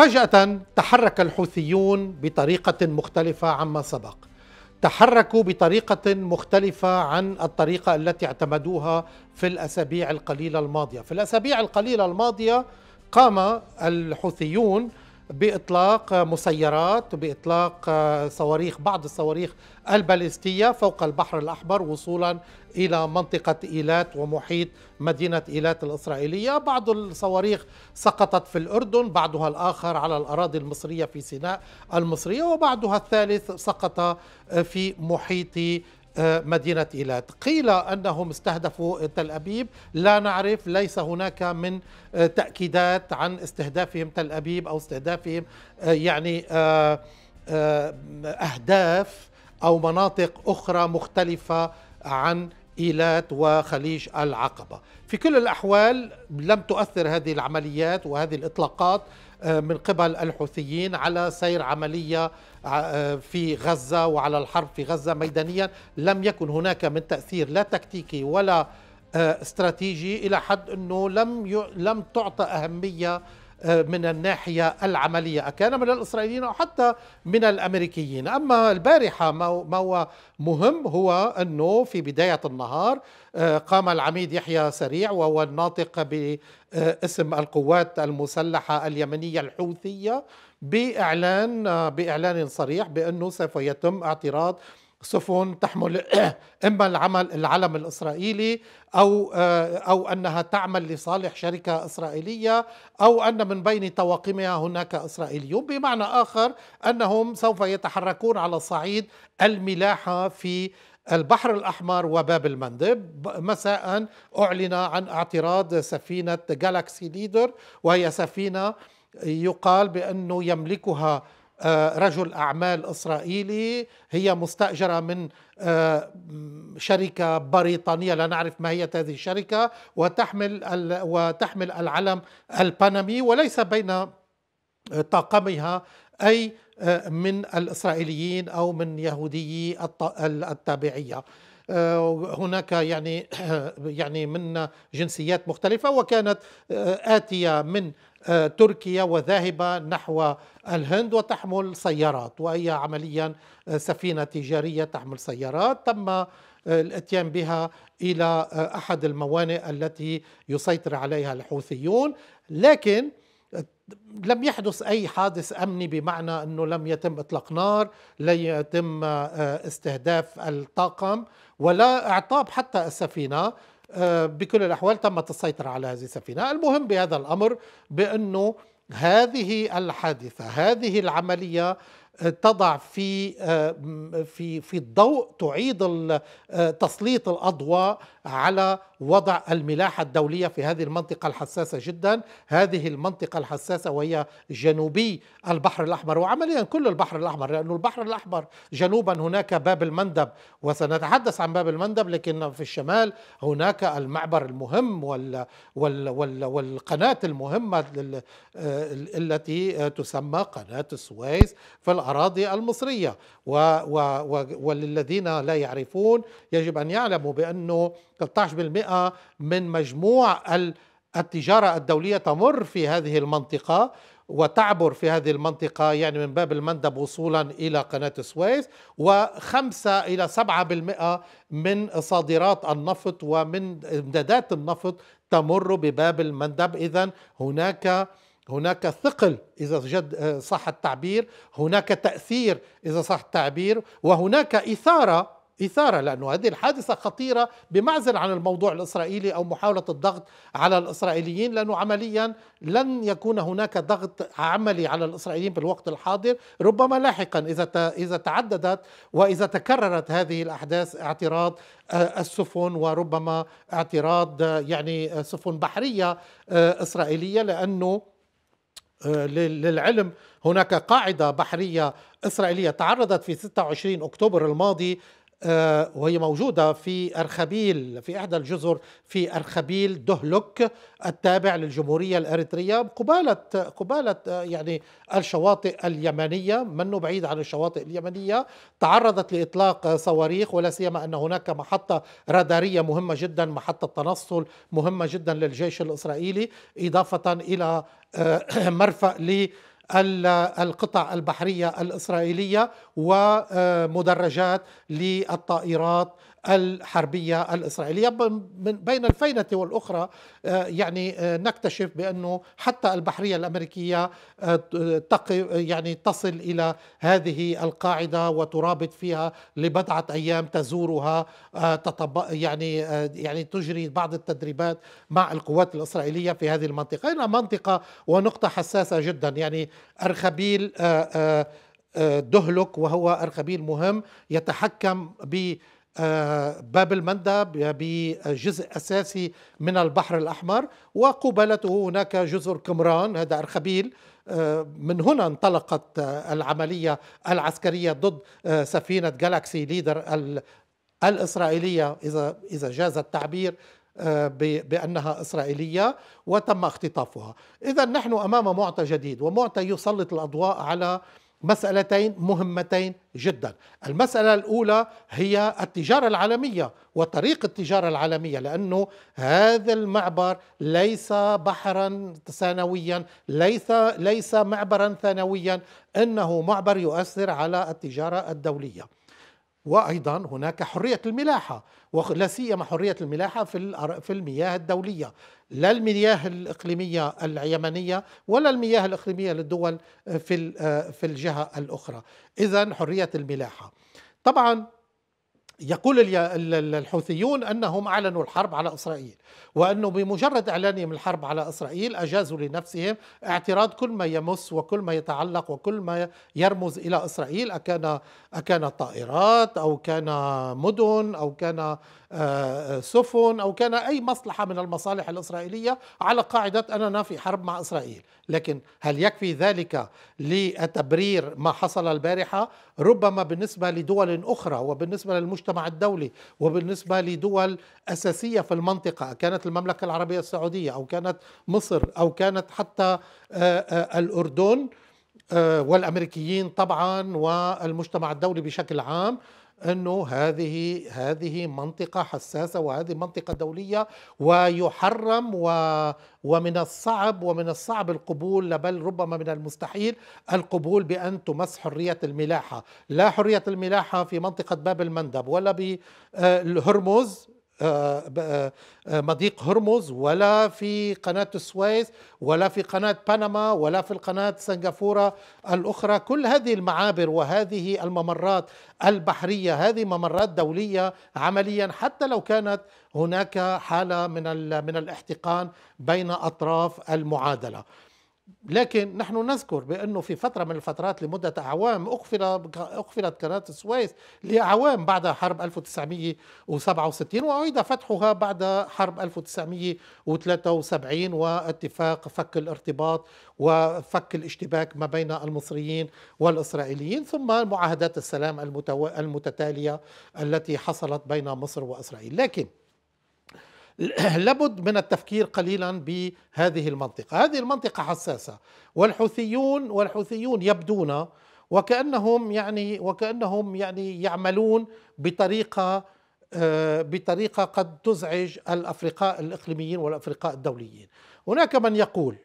فجأة تحرك الحوثيون بطريقة مختلفة عما سبق تحركوا بطريقة مختلفة عن الطريقة التي اعتمدوها في الأسابيع القليلة الماضية في الأسابيع القليلة الماضية قام الحوثيون باطلاق مسيرات باطلاق آه، صواريخ بعض الصواريخ البالستيه فوق البحر الاحمر وصولا الى منطقه ايلات ومحيط مدينه ايلات الاسرائيليه، بعض الصواريخ سقطت في الاردن، بعضها الاخر على الاراضي المصريه في سيناء المصريه، وبعضها الثالث سقط في محيط آه، مدينة إيلات قيل أنهم استهدفوا تل أبيب لا نعرف ليس هناك من آه، تأكيدات عن استهدافهم تل أبيب أو استهدافهم آه، يعني أهداف أو مناطق أخرى مختلفة عن إيلات وخليج العقبة في كل الأحوال لم تؤثر هذه العمليات وهذه الإطلاقات آه، من قبل الحوثيين على سير عملية آه، في غزة وعلى الحرب في غزة ميدانيا لم يكن هناك من تأثير لا تكتيكي ولا آه، استراتيجي الى حد انه لم ي... لم تعطى اهميه آه، من الناحية العملية أكان من الإسرائيليين أو حتى من الأمريكيين أما البارحة ما هو مهم هو أنه في بداية النهار آه، قام العميد يحيى سريع وهو الناطق باسم القوات المسلحة اليمنية الحوثية بإعلان آه، بإعلان صريح بأنه سوف يتم اعتراض سفن تحمل اما العمل العلم الاسرائيلي او آه، او انها تعمل لصالح شركه اسرائيليه او ان من بين طواقمها هناك اسرائيليون بمعنى اخر انهم سوف يتحركون على صعيد الملاحه في البحر الأحمر وباب المندب مساء أعلن عن اعتراض سفينة جالاكسي ليدر وهي سفينة يقال بأنه يملكها آه، رجل أعمال إسرائيلي هي مستأجرة من آه، شركة بريطانية لا نعرف ما هي هذه الشركة وتحمل وتحمل العلم البنمي وليس بين آه، طاقمها أي من الإسرائيليين أو من يهودي التابعية هناك يعني يعني من جنسيات مختلفه وكانت اتيه من تركيا وذاهبه نحو الهند وتحمل سيارات وهي عمليا سفينه تجاريه تحمل سيارات تم الاتيان بها الى احد الموانئ التي يسيطر عليها الحوثيون لكن لم يحدث أي حادث أمني بمعنى أنه لم يتم إطلاق نار لم يتم آه، استهداف الطاقم ولا إعطاب حتى السفينة آه، بكل الأحوال تمت السيطرة على هذه السفينة المهم بهذا الأمر بأنه هذه الحادثة هذه العملية آه، تضع في في في الضوء تعيد تسليط الاضواء على وضع الملاحة الدولية في هذه المنطقة الحساسة جدا هذه المنطقة الحساسة وهي جنوبي البحر الأحمر وعمليا كل البحر الأحمر لأن البحر الأحمر جنوبا هناك باب المندب وسنتحدث عن باب المندب لكن في الشمال هناك المعبر المهم وال وال وال والقناة المهمة التي تسمى قناة السويس في الأراضي المصرية و و وللذين لا يعرفون يجب أن يعلموا بأنه 13% من مجموع التجارة الدولية تمر في هذه المنطقة وتعبر في هذه المنطقة يعني من باب المندب وصولا إلى قناة السويس وخمسة إلى سبعة بالمئة من صادرات النفط ومن إمدادات النفط تمر بباب المندب إذا هناك هناك ثقل إذا جد صح التعبير هناك تأثير إذا صح التعبير وهناك إثارة إثارة لأنه هذه الحادثة خطيرة بمعزل عن الموضوع الإسرائيلي أو محاولة الضغط على الإسرائيليين لأنه عمليا لن يكون هناك ضغط عملي على الإسرائيليين بالوقت الحاضر ربما لاحقا إذا إذا تعددت وإذا تكررت هذه الأحداث اعتراض آه، السفن وربما اعتراض يعني آه، سفن بحرية آه، إسرائيلية لأنه للعلم هناك قاعدة بحرية إسرائيلية تعرضت في 26 أكتوبر الماضي آه، وهي موجودة في أرخبيل في إحدى الجزر في أرخبيل دهلك التابع للجمهورية الأريترية قبالة قبالة آه، يعني الشواطئ اليمنية منه بعيد عن الشواطئ اليمنية تعرضت لإطلاق صواريخ ولا سيما أن هناك محطة رادارية مهمة جدا محطة تنصل مهمة جدا للجيش الإسرائيلي إضافة إلى آه، مرفأ ل القطع البحريه الاسرائيليه ومدرجات للطائرات الحربية الإسرائيلية بين الفينة والأخرى آه، يعني آه، نكتشف بأنه حتى البحرية الأمريكية آه، يعني تصل إلى هذه القاعدة وترابط فيها لبضعة أيام تزورها يعني يعني تجري بعض التدريبات مع القوات الإسرائيلية في هذه المنطقة هنا منطقة ونقطة حساسة جدا يعني أرخبيل دهلك وهو أرخبيل مهم يتحكم ب باب المندب بجزء أساسي من البحر الأحمر وقبالته هناك جزر كمران هذا أرخبيل آه، من هنا انطلقت آه، العملية العسكرية ضد آه، سفينة جالاكسي ليدر الإسرائيلية إذا إذا جاز التعبير بأنها إسرائيلية وتم اختطافها إذا نحن أمام معطى جديد ومعطى يسلط الأضواء على مسألتين مهمتين جدا المسألة الأولى هي التجارة العالمية وطريق التجارة العالمية لأنه هذا المعبر ليس بحرا ثانويا ليس, ليس معبرا ثانويا إنه معبر يؤثر على التجارة الدولية وايضا هناك حريه الملاحه ولا سيما حريه الملاحه في في المياه الدوليه لا المياه الاقليميه اليمنيه ولا المياه الاقليميه للدول آه، في آه، في الجهه الاخرى اذا حريه الملاحه طبعا يقول الحوثيون انهم اعلنوا الحرب على اسرائيل وانه بمجرد اعلانهم الحرب على اسرائيل اجازوا لنفسهم اعتراض كل ما يمس وكل ما يتعلق وكل ما يرمز الى اسرائيل اكان اكان طائرات او كان مدن او كان آه، سفن او كان اي مصلحه من المصالح الاسرائيليه على قاعده اننا في حرب مع اسرائيل، لكن هل يكفي ذلك لتبرير ما حصل البارحه؟ ربما بالنسبه لدول اخرى وبالنسبه للمجتمع المجتمع الدولي وبالنسبة لدول أساسية في المنطقة كانت المملكة العربية السعودية أو كانت مصر أو كانت حتى آه، آه، الأردن آه، والامريكيين طبعا والمجتمع الدولي بشكل عام انه هذه هذه منطقه حساسه وهذه منطقه دوليه ويحرم و ومن الصعب ومن الصعب القبول بل ربما من المستحيل القبول بان تمس حريه الملاحه، لا حريه الملاحه في منطقه باب المندب ولا بالهرمز آه، آه، آه، آه، مضيق هرمز ولا في قناة السويس ولا في قناة بنما ولا في القناة سنغافورة الأخرى كل هذه المعابر وهذه الممرات البحرية هذه ممرات دولية عمليا حتى لو كانت هناك حالة من, من الاحتقان بين أطراف المعادلة لكن نحن نذكر بانه في فتره من الفترات لمده اعوام اقفل اقفلت قناه السويس لاعوام بعد حرب 1967 واعيد فتحها بعد حرب 1973 واتفاق فك الارتباط وفك الاشتباك ما بين المصريين والاسرائيليين ثم معاهدات السلام المتتاليه التي حصلت بين مصر واسرائيل لكن لابد من التفكير قليلا بهذه المنطقة هذه المنطقة حساسة والحوثيون والحوثيون يبدون وكأنهم يعني وكأنهم يعني يعملون بطريقة آه، بطريقة قد تزعج الأفرقاء الإقليميين والأفرقاء الدوليين هناك من يقول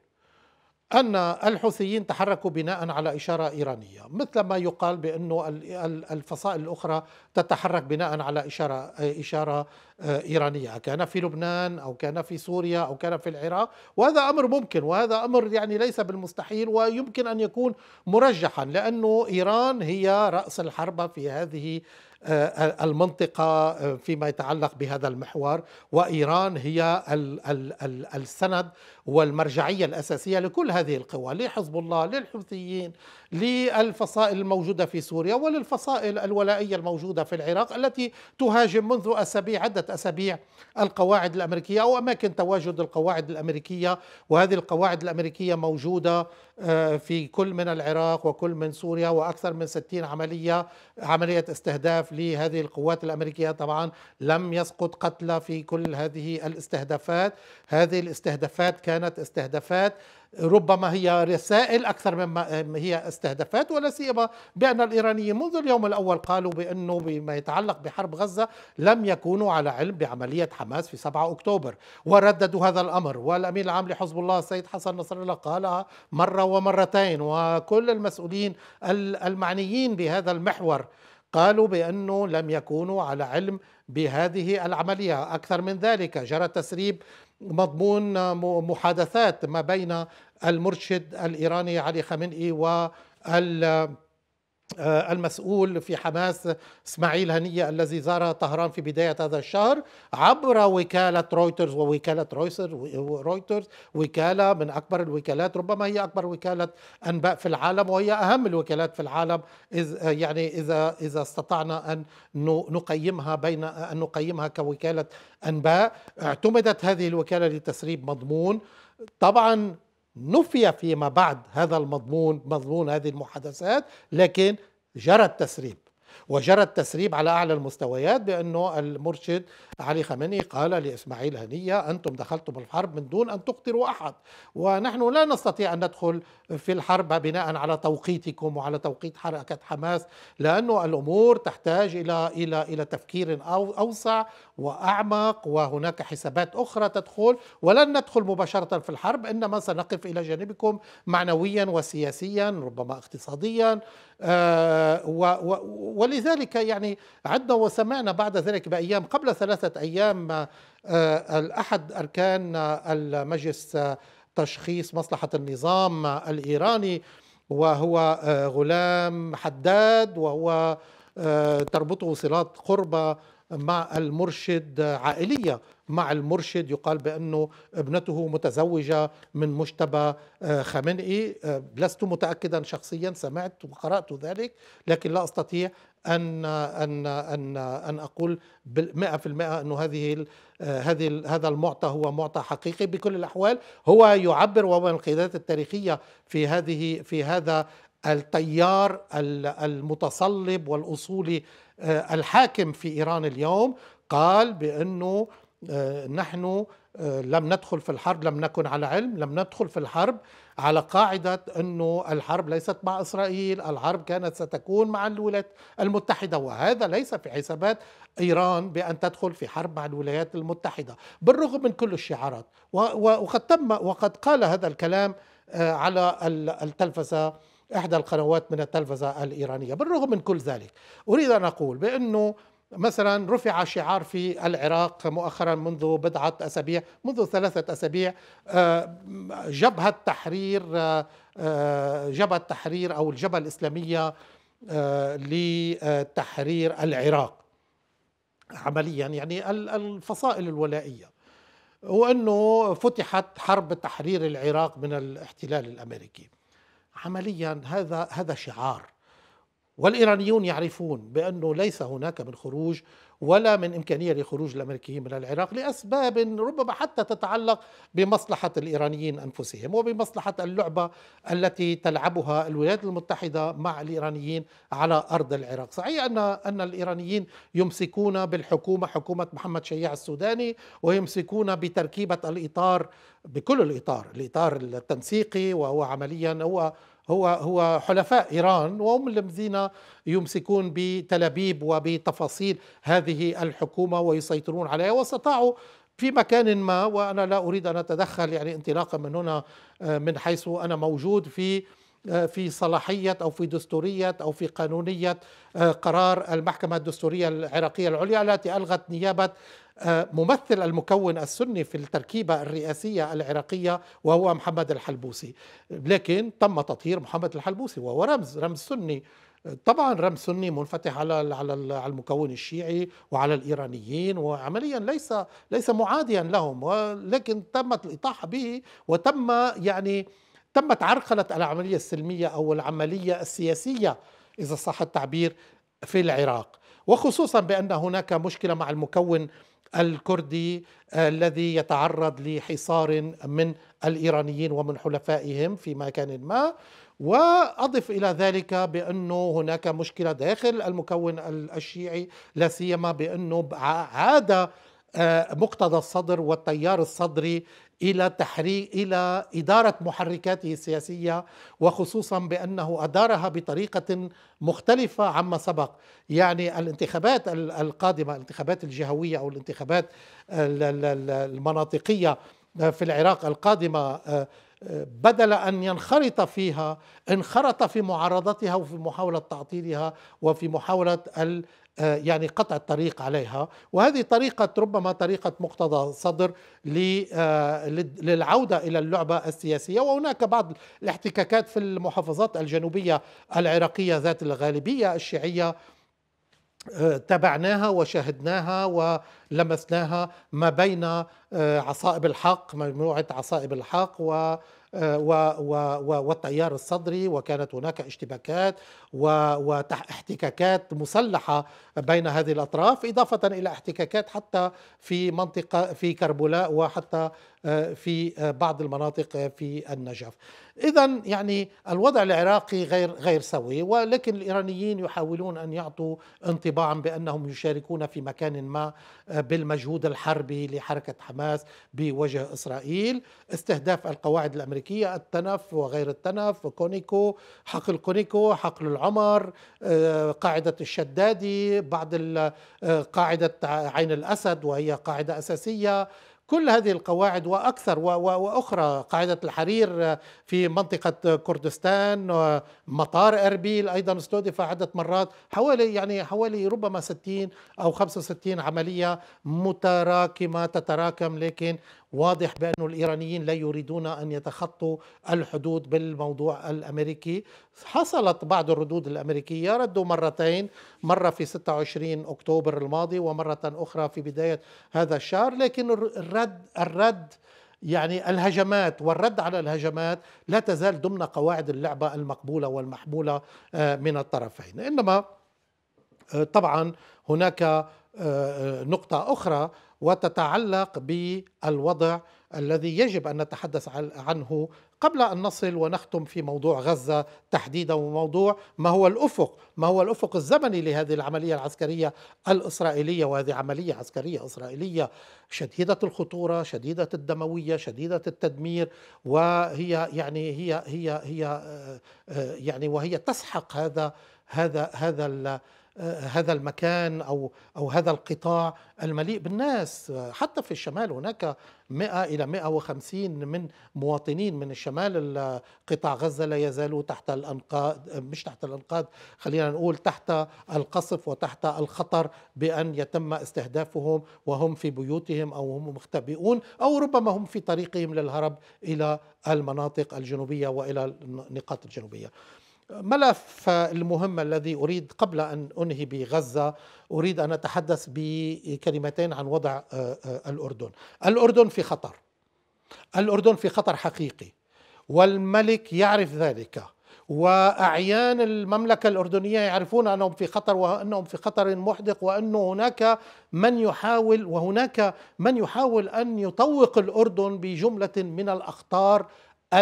أن الحوثيين تحركوا بناء على إشارة إيرانية مثل ما يقال بأنه الفصائل الأخرى تتحرك بناء على إشارة, إشارة آه، إيرانية كان في لبنان أو كان في سوريا أو كان في العراق وهذا أمر ممكن وهذا أمر يعني ليس بالمستحيل ويمكن أن يكون مرجحا لأنه إيران هي رأس الحربة في هذه آه، المنطقة آه، فيما يتعلق بهذا المحور وإيران هي السند والمرجعية الأساسية لكل هذه القوى لحزب الله للحوثيين للفصائل الموجودة في سوريا وللفصائل الولائية الموجودة في العراق التي تهاجم منذ أسابيع عدة أسابيع القواعد الأمريكية أو أماكن تواجد القواعد الأمريكية وهذه القواعد الأمريكية موجودة آه، في كل من العراق وكل من سوريا وأكثر من 60 عملية عملية استهداف لهذه القوات الأمريكية طبعا لم يسقط قتلى في كل هذه الاستهدافات هذه الاستهدافات كانت استهدافات ربما هي رسائل أكثر مما هي استهدافات ولا سيما بأن الإيرانيين منذ اليوم الأول قالوا بأنه بما يتعلق بحرب غزة لم يكونوا على علم بعملية حماس في 7 أكتوبر ورددوا هذا الأمر والأمين العام لحزب الله السيد حسن نصر الله قالها مرة ومرتين وكل المسؤولين المعنيين بهذا المحور قالوا بأنه لم يكونوا على علم بهذه العملية أكثر من ذلك جرى تسريب مضمون محادثات ما بين المرشد الايراني علي خامنئي وال آه، المسؤول في حماس اسماعيل هنيه الذي زار طهران في بدايه هذا الشهر عبر وكاله رويترز ووكاله رويترز وكاله من اكبر الوكالات ربما هي اكبر وكاله انباء في العالم وهي اهم الوكالات في العالم اذ آه، يعني اذا اذا استطعنا ان نقيمها بين ان نقيمها كوكاله انباء اعتمدت هذه الوكاله لتسريب مضمون طبعا نفي فيما بعد هذا المضمون مضمون هذه المحادثات لكن جرى التسريب وجرى التسريب على أعلى المستويات بأنه المرشد علي خامنئي قال لإسماعيل هنية أنتم دخلتم الحرب من دون أن تقدروا أحد ونحن لا نستطيع أن ندخل في الحرب بناء على توقيتكم وعلى توقيت حركة حماس لأنه الأمور تحتاج إلى إلى إلى تفكير أوسع وأعمق وهناك حسابات أخرى تدخل ولن ندخل مباشرة في الحرب إنما سنقف إلى جانبكم معنويا وسياسيا ربما اقتصاديا آه، ولذلك يعني عدنا وسمعنا بعد ذلك بأيام قبل ثلاثة أيام آه، أحد أركان آه، المجلس تشخيص مصلحة النظام الإيراني وهو غلام حداد وهو تربطه صلات قربة مع المرشد عائلية مع المرشد يقال بأنه ابنته متزوجة من مجتبى آه، خامنئي آه، لست متأكدا شخصيا سمعت وقرأت ذلك لكن لا أستطيع أن أن أن أن أقول بالمئة في المئة أنه هذه آه، هذه هذا المعطى هو معطى حقيقي بكل الأحوال هو يعبر وهو من القيادات التاريخية في هذه في هذا التيار المتصلب والاصولي آه، الحاكم في ايران اليوم قال بانه آه، نحن آه، لم ندخل في الحرب لم نكن على علم لم ندخل في الحرب على قاعدة أنه الحرب ليست مع إسرائيل الحرب كانت ستكون مع الولايات المتحدة وهذا ليس في حسابات إيران بأن تدخل في حرب مع الولايات المتحدة بالرغم من كل الشعارات وقد تم وقد قال هذا الكلام على التلفزة إحدى القنوات من التلفزة الإيرانية بالرغم من كل ذلك أريد أن أقول بأنه مثلا رفع شعار في العراق مؤخرا منذ بضعة أسابيع منذ ثلاثة أسابيع آه، جبهة تحرير آه، آه، جبهة تحرير أو الجبهة الإسلامية لتحرير العراق عمليا يعني الفصائل الولائية وأنه فتحت حرب تحرير العراق من الاحتلال الأمريكي عمليا هذا هذا شعار والايرانيون يعرفون بانه ليس هناك من خروج ولا من إمكانية لخروج الأمريكيين من العراق لأسباب ربما حتى تتعلق بمصلحة الإيرانيين أنفسهم وبمصلحة اللعبة التي تلعبها الولايات المتحدة مع الإيرانيين على أرض العراق صحيح أن, أن الإيرانيين يمسكون بالحكومة حكومة محمد شياع السوداني ويمسكون بتركيبة الإطار بكل الإطار الإطار التنسيقي وهو عمليا هو هو هو حلفاء ايران وهم الذين يمسكون بتلابيب وبتفاصيل هذه الحكومه ويسيطرون عليها واستطاعوا في مكان ما وانا لا اريد ان اتدخل يعني انطلاقا من هنا آه، من حيث انا موجود في آه، في صلاحية أو في دستورية أو في قانونية آه، قرار المحكمة الدستورية العراقية العليا التي ألغت نيابة آه، ممثل المكون السني في التركيبة الرئاسية العراقية وهو محمد الحلبوسي لكن تم تطهير محمد الحلبوسي وهو رمز رمز سني طبعا رمز سني منفتح على على المكون الشيعي وعلى الايرانيين وعمليا ليس ليس معاديا لهم ولكن تمت الاطاحه به وتم يعني تمت عرقلة العملية السلمية أو العملية السياسية إذا صح التعبير في العراق وخصوصا بأن هناك مشكلة مع المكون الكردي آه، الذي يتعرض لحصار من الإيرانيين ومن حلفائهم في مكان ما واضف الى ذلك بانه هناك مشكله داخل المكون الشيعي لا سيما بانه عاد مقتضى الصدر والتيار الصدري الى تحريك الى اداره محركاته السياسيه وخصوصا بانه ادارها بطريقه مختلفه عما سبق، يعني الانتخابات القادمه الانتخابات الجهويه او الانتخابات المناطقيه في العراق القادمه بدل ان ينخرط فيها انخرط في معارضتها وفي محاوله تعطيلها وفي محاوله آه، يعني قطع الطريق عليها وهذه طريقة ربما طريقة مقتضى صدر آه، للعودة إلى اللعبة السياسية وهناك بعض الاحتكاكات في المحافظات الجنوبية العراقية ذات الغالبية الشيعية آه، تبعناها وشاهدناها ولمسناها ما بين عصائب الحق مجموعة عصائب الحق و والتيار الصدري وكانت هناك اشتباكات واحتكاكات مسلحة بين هذه الأطراف إضافة إلى احتكاكات حتى في منطقة في كربلاء وحتى آه، في آه، بعض المناطق آه، في النجف اذا يعني الوضع العراقي غير غير سوي ولكن الايرانيين يحاولون ان يعطوا انطباعا بانهم يشاركون في مكان ما بالمجهود الحربي لحركه حماس بوجه اسرائيل استهداف القواعد الامريكيه التنف وغير التنف كونيكو حقل كونيكو حقل العمر قاعده الشدادي بعض قاعده عين الاسد وهي قاعده اساسيه كل هذه القواعد واكثر واخرى قاعده الحرير في منطقه كردستان مطار اربيل ايضا استهدف عده مرات حوالي يعني حوالي ربما 60 او 65 عمليه متراكمه تتراكم لكن واضح بأن الإيرانيين لا يريدون أن يتخطوا الحدود بالموضوع الأمريكي حصلت بعض الردود الأمريكية ردوا مرتين مرة في 26 أكتوبر الماضي ومرة أخرى في بداية هذا الشهر لكن الرد الرد يعني الهجمات والرد على الهجمات لا تزال ضمن قواعد اللعبة المقبولة والمحمولة آه، من الطرفين إنما آه، طبعا هناك آه، نقطة أخرى وتتعلق بالوضع الذي يجب ان نتحدث عنه قبل ان نصل ونختم في موضوع غزه تحديدا وموضوع ما هو الافق، ما هو الافق الزمني لهذه العمليه العسكريه الاسرائيليه وهذه عمليه عسكريه اسرائيليه شديده الخطوره، شديده الدمويه، شديده التدمير وهي يعني هي هي هي آه، آه، يعني وهي تسحق هذا هذا هذا آه، هذا المكان أو, أو هذا القطاع المليء بالناس حتى في الشمال هناك 100 إلى 150 من مواطنين من الشمال قطاع غزة لا يزالوا تحت الأنقاض مش تحت الأنقاض خلينا نقول تحت القصف وتحت الخطر بأن يتم استهدافهم وهم في بيوتهم أو هم مختبئون أو ربما هم في طريقهم للهرب إلى المناطق الجنوبية وإلى النقاط الجنوبية ملف المهم الذي أريد قبل أن أنهي بغزة أريد أن أتحدث بكلمتين عن وضع آه، آه، الأردن الأردن في خطر الأردن في خطر حقيقي والملك يعرف ذلك واعيان المملكه الاردنيه يعرفون انهم في خطر وانهم في خطر محدق وان هناك من يحاول وهناك من يحاول ان يطوق الاردن بجمله من الاخطار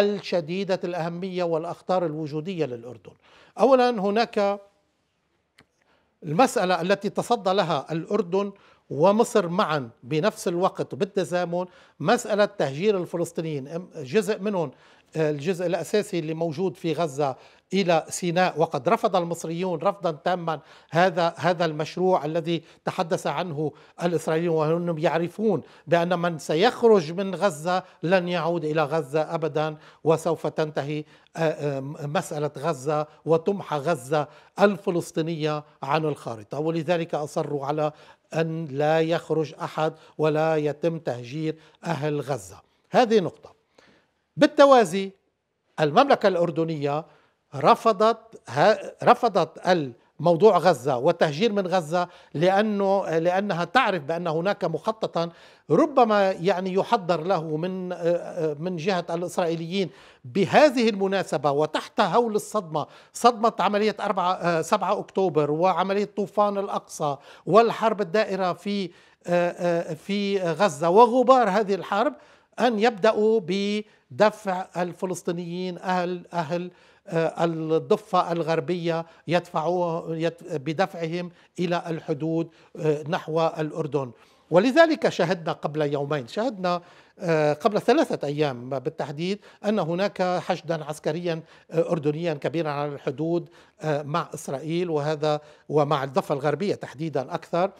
الشديدة الأهمية والأخطار الوجودية للأردن أولا هناك المسألة التي تصدى لها الأردن ومصر معا بنفس الوقت بالتزامن مسألة تهجير الفلسطينيين جزء منهم الجزء الأساسي اللي موجود في غزة الى سيناء وقد رفض المصريون رفضا تاما هذا هذا المشروع الذي تحدث عنه الاسرائيليون وهم يعرفون بان من سيخرج من غزه لن يعود الى غزه ابدا وسوف تنتهي آه، آه، مساله غزه وتمحى غزه الفلسطينيه عن الخارطه ولذلك اصروا على ان لا يخرج احد ولا يتم تهجير اهل غزه هذه نقطه بالتوازي المملكه الاردنيه رفضت رفضت الموضوع غزة والتهجير من غزة لأنه لأنها تعرف بأن هناك مخططا ربما يعني يحضر له من من جهة الإسرائيليين بهذه المناسبة وتحت هول الصدمة صدمة عملية 4 7 أكتوبر وعملية طوفان الأقصى والحرب الدائرة في في غزة وغبار هذه الحرب أن يبدأوا بدفع الفلسطينيين أهل أهل آه، الضفة الغربية يدفعوا بدفعهم إلى الحدود آه، نحو الأردن ولذلك شهدنا قبل يومين شهدنا آه، قبل ثلاثة أيام بالتحديد أن هناك حشدا عسكريا أردنيا كبيرا على الحدود مع إسرائيل وهذا ومع الضفة الغربية تحديدا أكثر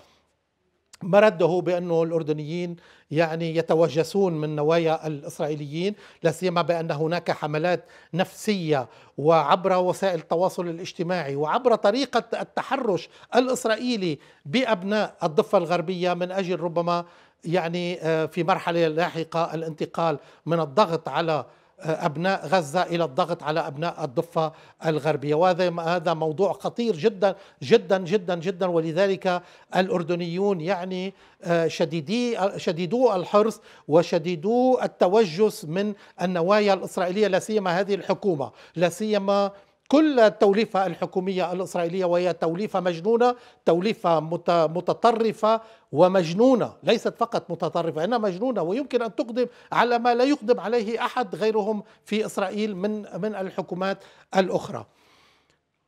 ما رده بانه الاردنيين يعني يتوجسون من نوايا الاسرائيليين لا سيما بان هناك حملات نفسيه وعبر وسائل التواصل الاجتماعي وعبر طريقه التحرش الاسرائيلي بابناء الضفه الغربيه من اجل ربما يعني آه، في مرحله لاحقه الانتقال من الضغط على آه، ابناء غزه الى الضغط على ابناء الضفه الغربيه وهذا هذا موضوع خطير جدا جدا جدا جدا ولذلك الاردنيون يعني آه، شديدي شديدو الحرص وشديدو التوجس من النوايا الاسرائيليه لا سيما هذه الحكومه لا سيما كل التوليفة الحكومية الإسرائيلية وهي توليفة مجنونة توليفة متطرفة ومجنونة ليست فقط متطرفة إنها مجنونة ويمكن أن تقدم على ما لا يقدم عليه أحد غيرهم في إسرائيل من, من الحكومات الأخرى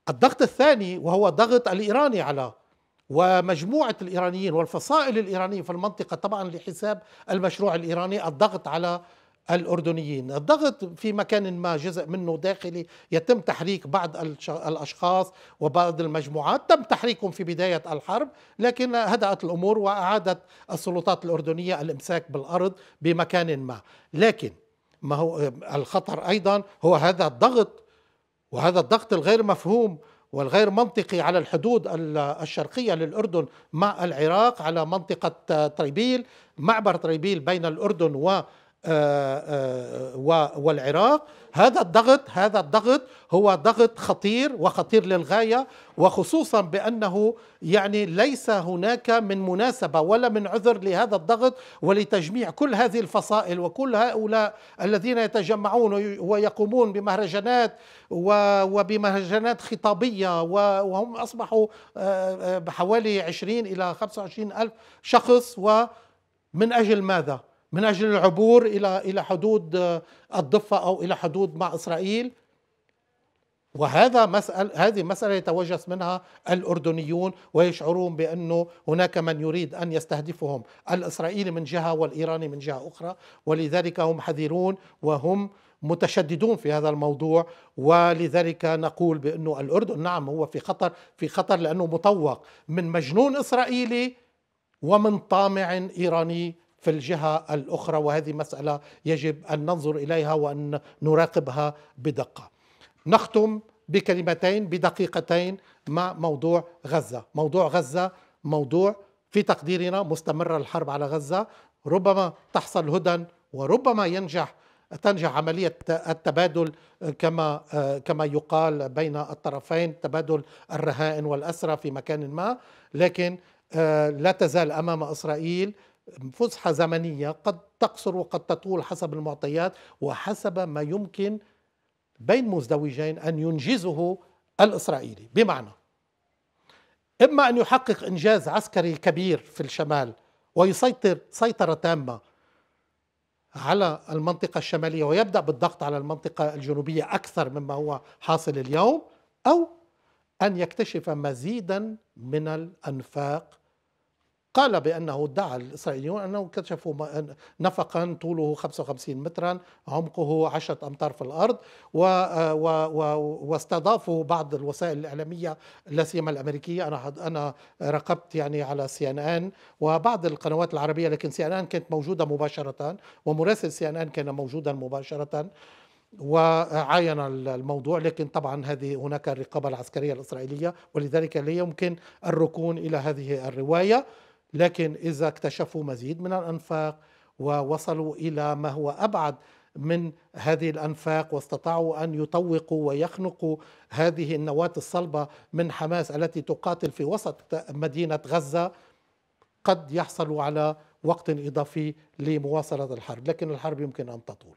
الضغط الثاني وهو ضغط الإيراني على ومجموعة الإيرانيين والفصائل الإيرانية في المنطقة طبعا لحساب المشروع الإيراني الضغط على الأردنيين الضغط في مكان ما جزء منه داخلي يتم تحريك بعض الأشخاص وبعض المجموعات تم تحريكهم في بداية الحرب لكن هدأت الأمور وأعادت السلطات الأردنية الإمساك بالأرض بمكان ما لكن ما هو الخطر أيضا هو هذا الضغط وهذا الضغط الغير مفهوم والغير منطقي على الحدود الشرقيه للاردن مع العراق على منطقه طريبيل معبر طريبيل بين الاردن و آه، آه، والعراق هذا الضغط هذا الضغط هو ضغط خطير وخطير للغايه وخصوصا بانه يعني ليس هناك من مناسبه ولا من عذر لهذا الضغط ولتجميع كل هذه الفصائل وكل هؤلاء الذين يتجمعون ويقومون بمهرجانات وبمهرجانات خطابيه وهم اصبحوا آه، بحوالي 20 الى 25 الف شخص ومن اجل ماذا؟ من اجل العبور الى الى حدود آه، الضفه او الى حدود مع اسرائيل وهذا مسأل هذه مسألة يتوجس منها الأردنيون ويشعرون بأنه هناك من يريد أن يستهدفهم الإسرائيلي من جهة والإيراني من جهة أخرى ولذلك هم حذرون وهم متشددون في هذا الموضوع ولذلك نقول بأنه الأردن نعم هو في خطر في خطر لأنه مطوق من مجنون إسرائيلي ومن طامع إيراني في الجهه الاخرى وهذه مساله يجب ان ننظر اليها وان نراقبها بدقه. نختم بكلمتين بدقيقتين مع موضوع غزه، موضوع غزه موضوع في تقديرنا مستمره الحرب على غزه، ربما تحصل هدى وربما ينجح تنجح عملية التبادل كما كما يقال بين الطرفين تبادل الرهائن والأسرى في مكان ما لكن آه، لا تزال أمام إسرائيل فسحة زمنية قد تقصر وقد تطول حسب المعطيات وحسب ما يمكن بين مزدوجين أن ينجزه الإسرائيلي بمعنى إما أن يحقق إنجاز عسكري كبير في الشمال ويسيطر سيطرة تامة على المنطقة الشمالية ويبدأ بالضغط على المنطقة الجنوبية أكثر مما هو حاصل اليوم أو أن يكتشف مزيدا من الأنفاق قال بأنه ادعى الإسرائيليون أنه كشفوا نفقا طوله 55 مترا عمقه 10 أمتار في الأرض و و و واستضافوا بعض الوسائل الإعلامية لا سيما الأمريكية أنا أنا راقبت يعني على سي ان ان وبعض القنوات العربية لكن سي ان ان كانت موجودة مباشرة ومراسل سي ان ان كان موجودا مباشرة وعاين الموضوع لكن طبعا هذه هناك الرقابه العسكريه الاسرائيليه ولذلك لا يمكن الركون الى هذه الروايه لكن إذا اكتشفوا مزيد من الأنفاق ووصلوا إلى ما هو أبعد من هذه الانفاق واستطاعوا ان يطوقوا ويخنقوا هذه النواه الصلبه من حماس التي تقاتل في وسط مدينه غزه قد يحصلوا على وقت اضافي لمواصله الحرب، لكن الحرب يمكن ان تطول.